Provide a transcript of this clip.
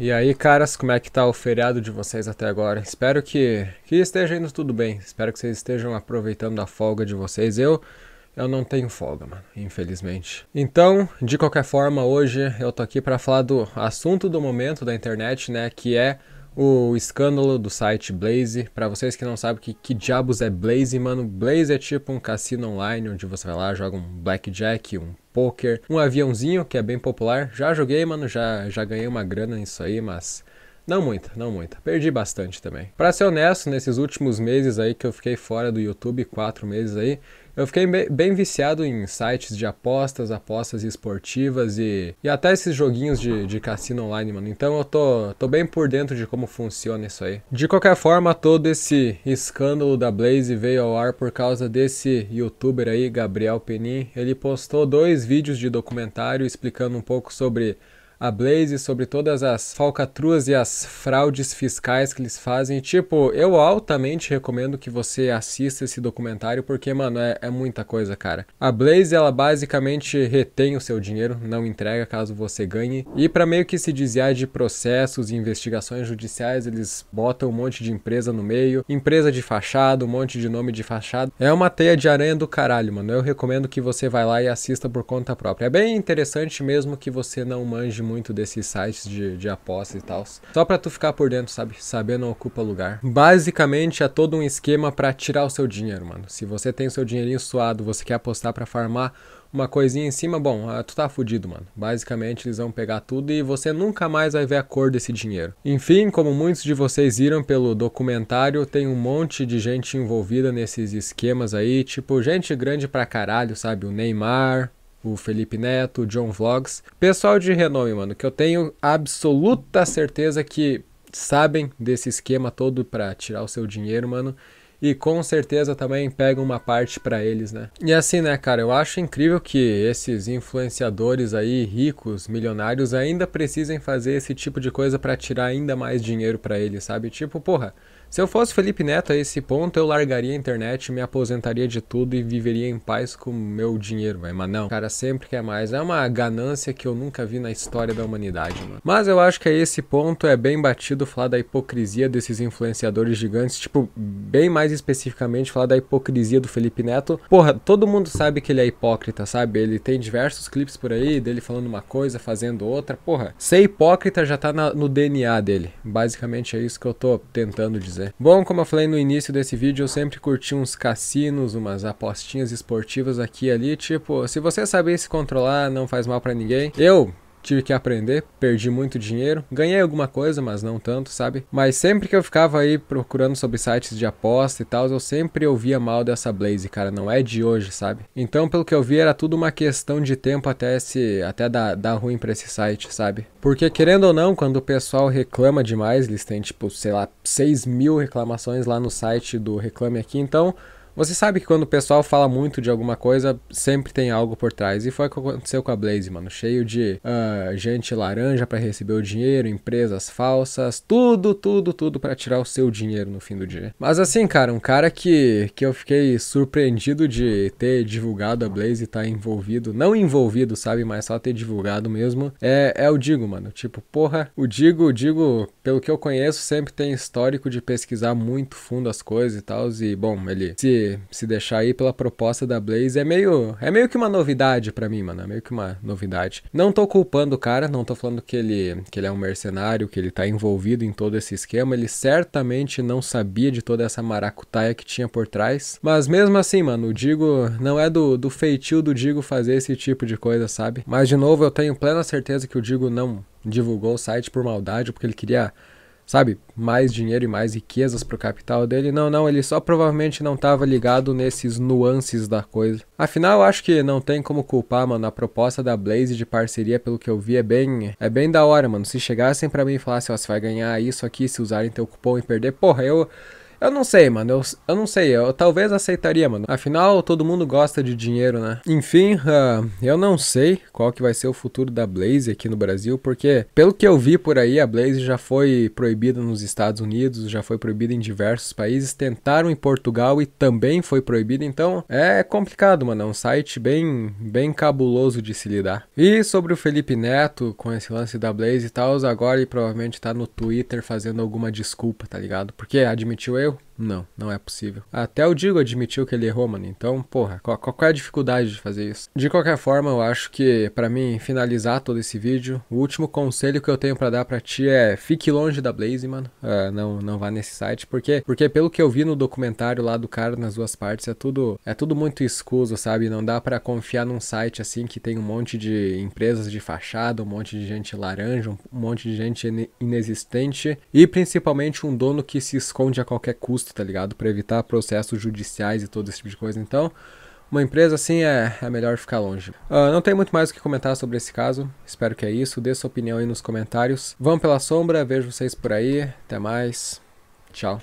E aí, caras, como é que tá o feriado de vocês até agora? Espero que, que esteja indo tudo bem. Espero que vocês estejam aproveitando a folga de vocês. Eu eu não tenho folga, mano, infelizmente. Então, de qualquer forma, hoje eu tô aqui para falar do assunto do momento da internet, né, que é o escândalo do site Blaze. Para vocês que não sabem que, que diabos é Blaze, mano, Blaze é tipo um cassino online onde você vai lá, joga um blackjack, um poker, um aviãozinho que é bem popular. Já joguei, mano, já, já ganhei uma grana nisso aí, mas não muita, não muita. Perdi bastante também. Para ser honesto, nesses últimos meses aí que eu fiquei fora do YouTube, quatro meses aí, eu fiquei bem viciado em sites de apostas, apostas esportivas e, e até esses joguinhos de, de cassino online, mano. Então eu tô, tô bem por dentro de como funciona isso aí. De qualquer forma, todo esse escândalo da Blaze veio ao ar por causa desse youtuber aí, Gabriel Penin. Ele postou dois vídeos de documentário explicando um pouco sobre a Blaze sobre todas as falcatruas e as fraudes fiscais que eles fazem. Tipo, eu altamente recomendo que você assista esse documentário, porque, mano, é, é muita coisa, cara. A Blaze, ela basicamente retém o seu dinheiro, não entrega caso você ganhe. E para meio que se desviar de processos e investigações judiciais, eles botam um monte de empresa no meio, empresa de fachada, um monte de nome de fachada. É uma teia de aranha do caralho, mano. Eu recomendo que você vá lá e assista por conta própria. É bem interessante mesmo que você não manje muito desses sites de, de apostas e tal. Só para tu ficar por dentro, sabe? Sabendo ocupa lugar. Basicamente é todo um esquema para tirar o seu dinheiro, mano. Se você tem seu dinheirinho suado, você quer apostar para farmar uma coisinha em cima, bom, ah, tu tá fudido, mano. Basicamente eles vão pegar tudo e você nunca mais vai ver a cor desse dinheiro. Enfim, como muitos de vocês viram pelo documentário, tem um monte de gente envolvida nesses esquemas aí, tipo gente grande pra caralho, sabe? O Neymar, o Felipe Neto, o John Vlogs, pessoal de renome, mano, que eu tenho absoluta certeza que sabem desse esquema todo para tirar o seu dinheiro, mano. E com certeza também pegam uma parte para eles, né? E assim, né, cara, eu acho incrível que esses influenciadores aí, ricos, milionários, ainda precisem fazer esse tipo de coisa para tirar ainda mais dinheiro para eles, sabe? Tipo, porra, se eu fosse Felipe Neto a esse ponto, eu largaria a internet, me aposentaria de tudo e viveria em paz com o meu dinheiro, véio. mas não. O cara sempre quer mais. É uma ganância que eu nunca vi na história da humanidade, mano. Mas eu acho que a esse ponto é bem batido falar da hipocrisia desses influenciadores gigantes, tipo, bem mais especificamente falar da hipocrisia do Felipe Neto. Porra, todo mundo sabe que ele é hipócrita, sabe? Ele tem diversos clipes por aí dele falando uma coisa, fazendo outra. Porra, ser hipócrita já tá na, no DNA dele. Basicamente é isso que eu tô tentando dizer. É. Bom, como eu falei no início desse vídeo, eu sempre curti uns cassinos, umas apostinhas esportivas aqui e ali, tipo, se você saber se controlar, não faz mal para ninguém. Eu tive que aprender, perdi muito dinheiro, ganhei alguma coisa, mas não tanto, sabe? Mas sempre que eu ficava aí procurando sobre sites de aposta e tal, eu sempre ouvia mal dessa Blaze, cara, não é de hoje, sabe? Então, pelo que eu vi, era tudo uma questão de tempo até esse, até dar, dar ruim para esse site, sabe? Porque querendo ou não, quando o pessoal reclama demais, eles têm tipo, sei lá, 6 mil reclamações lá no site do Reclame Aqui, então você sabe que quando o pessoal fala muito de alguma coisa, sempre tem algo por trás. E foi o que aconteceu com a Blaze, mano. Cheio de uh, gente laranja para receber o dinheiro, empresas falsas, tudo, tudo, tudo para tirar o seu dinheiro no fim do dia. Mas assim, cara, um cara que, que eu fiquei surpreendido de ter divulgado a Blaze e tá envolvido, não envolvido, sabe, mas só ter divulgado mesmo, é, é o Digo, mano. Tipo, porra, o Digo, o Digo, pelo que eu conheço, sempre tem histórico de pesquisar muito fundo as coisas e tal. E, bom, ele se se, deixar aí pela proposta da Blaze. É meio, é meio que uma novidade para mim, mano. É meio que uma novidade. Não tô culpando o cara, não tô falando que ele, que ele é um mercenário, que ele tá envolvido em todo esse esquema. Ele certamente não sabia de toda essa maracutaia que tinha por trás. Mas mesmo assim, mano, o Digo não é do, do feitio do Digo fazer esse tipo de coisa, sabe? Mas de novo, eu tenho plena certeza que o Digo não divulgou o site por maldade, porque ele queria sabe, mais dinheiro e mais riquezas para o capital dele. Não, não, ele só provavelmente não estava ligado nesses nuances da coisa. Afinal, acho que não tem como culpar, mano, a proposta da Blaze de parceria, pelo que eu vi, é bem, é bem da hora, mano. Se chegassem para mim e falassem, ó, oh, você vai ganhar isso aqui se usarem teu cupom e perder, porra, eu eu não sei, mano. Eu, eu não sei. Eu talvez aceitaria, mano. Afinal, todo mundo gosta de dinheiro, né? Enfim, uh, eu não sei qual que vai ser o futuro da Blaze aqui no Brasil, porque pelo que eu vi por aí, a Blaze já foi proibida nos Estados Unidos, já foi proibida em diversos países, tentaram em Portugal e também foi proibida. Então, é complicado, mano. É um site bem, bem cabuloso de se lidar. E sobre o Felipe Neto, com esse lance da Blaze e tal, agora ele provavelmente tá no Twitter fazendo alguma desculpa, tá ligado? Porque admitiu eu true Não, não é possível. Até o Digo admitiu que ele errou, mano. Então, porra, qual, qual é a dificuldade de fazer isso? De qualquer forma, eu acho que para mim finalizar todo esse vídeo, o último conselho que eu tenho para dar para ti é fique longe da Blaze, mano. É, não, não vá nesse site, porque porque pelo que eu vi no documentário lá do cara nas duas partes, é tudo é tudo muito escuso, sabe? Não dá para confiar num site assim que tem um monte de empresas de fachada, um monte de gente laranja, um monte de gente in inexistente e principalmente um dono que se esconde a qualquer custo imposto, tá ligado? Para evitar processos judiciais e todo esse tipo de coisa. Então, uma empresa assim é, é melhor ficar longe. Uh, não tem muito mais o que comentar sobre esse caso. Espero que é isso. Dê sua opinião aí nos comentários. Vão pela sombra, vejo vocês por aí. Até mais. Tchau.